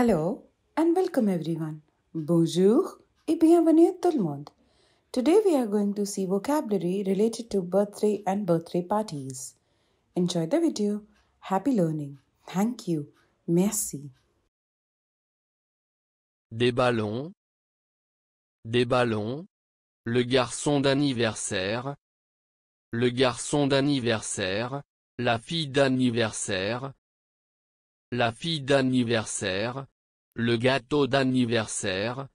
Hello and welcome everyone. Bonjour et bienvenue tout le monde. Today we are going to see vocabulary related to birthday and birthday parties. Enjoy the video. Happy learning. Thank you. Merci. Des ballons. Des ballons. Le garçon d'anniversaire. Le garçon d'anniversaire. La fille d'anniversaire. La fille d'anniversaire. Le gâteau d'anniversaire.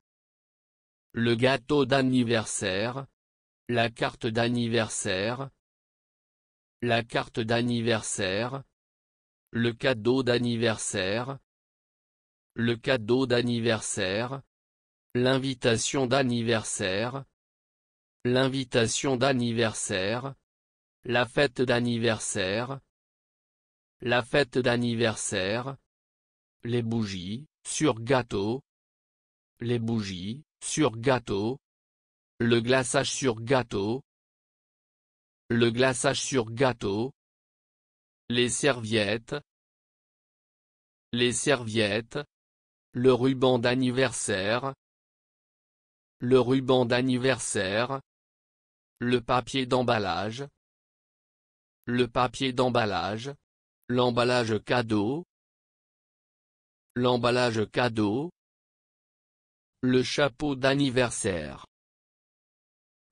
Le gâteau d'anniversaire. La carte d'anniversaire. La carte d'anniversaire. Le cadeau d'anniversaire. Le cadeau d'anniversaire. L'invitation d'anniversaire. L'invitation d'anniversaire. La fête d'anniversaire la fête d'anniversaire, les bougies, sur gâteau, les bougies, sur gâteau, le glaçage sur gâteau, le glaçage sur gâteau, les serviettes, les serviettes, le ruban d'anniversaire, le ruban d'anniversaire, le papier d'emballage, le papier d'emballage, L'emballage cadeau. L'emballage cadeau. Le chapeau d'anniversaire.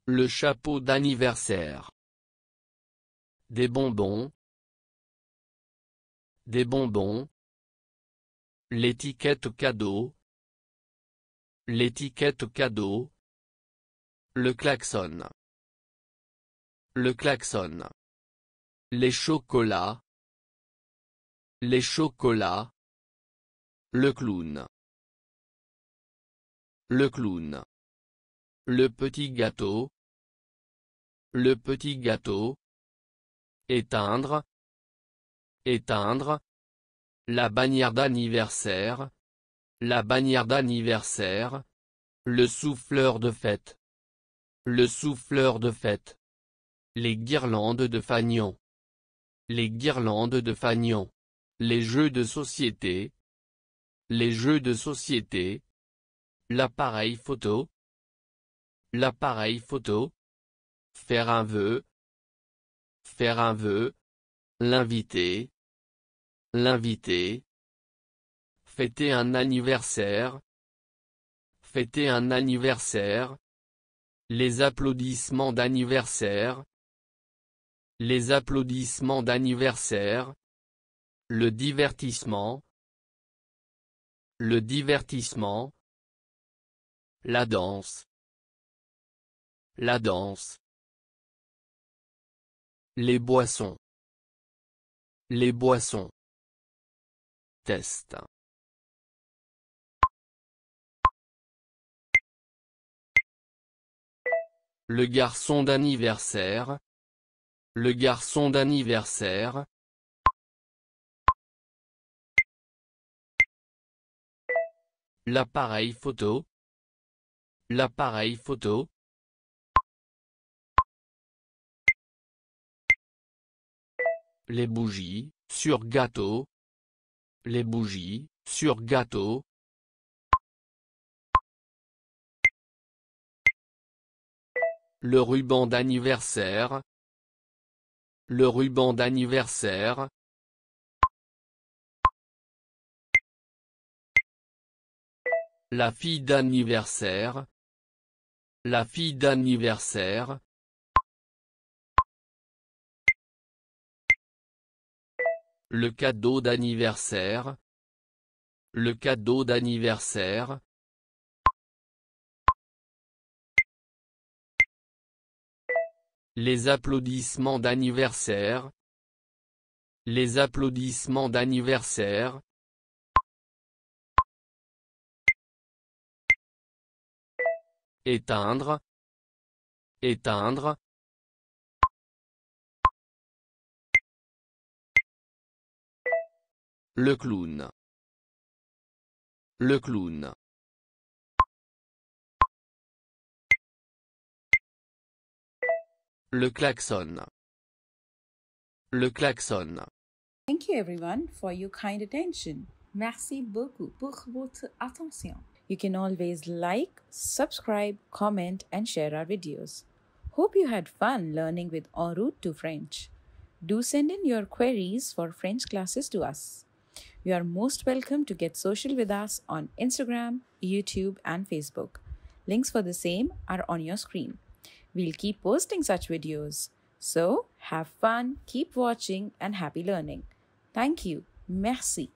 Le chapeau d'anniversaire. Des bonbons. Des bonbons. L'étiquette cadeau. L'étiquette cadeau. Le klaxon. Le klaxon. Les chocolats. Les chocolats. Le clown. Le clown. Le petit gâteau. Le petit gâteau. Éteindre. Éteindre. La bannière d'anniversaire. La bannière d'anniversaire. Le souffleur de fête. Le souffleur de fête. Les guirlandes de Fagnon. Les guirlandes de Fagnon. Les jeux de société. Les jeux de société. L'appareil photo. L'appareil photo. Faire un vœu. Faire un vœu. L'invité. L'invité. Fêter un anniversaire. Fêter un anniversaire. Les applaudissements d'anniversaire. Les applaudissements d'anniversaire. Le divertissement. Le divertissement. La danse. La danse. Les boissons. Les boissons. Test. Le garçon d'anniversaire. Le garçon d'anniversaire. L'appareil photo. L'appareil photo. Les bougies, sur gâteau. Les bougies, sur gâteau. Le ruban d'anniversaire. Le ruban d'anniversaire. La fille d'anniversaire. La fille d'anniversaire. Le cadeau d'anniversaire. Le cadeau d'anniversaire. Les applaudissements d'anniversaire. Les applaudissements d'anniversaire. éteindre, éteindre. Le clown. Le clown. Le klaxon. Le klaxon. Thank you everyone for your kind attention. Merci beaucoup pour votre attention. You can always like, subscribe, comment, and share our videos. Hope you had fun learning with En route to French. Do send in your queries for French classes to us. You are most welcome to get social with us on Instagram, YouTube, and Facebook. Links for the same are on your screen. We'll keep posting such videos. So, have fun, keep watching, and happy learning. Thank you. Merci.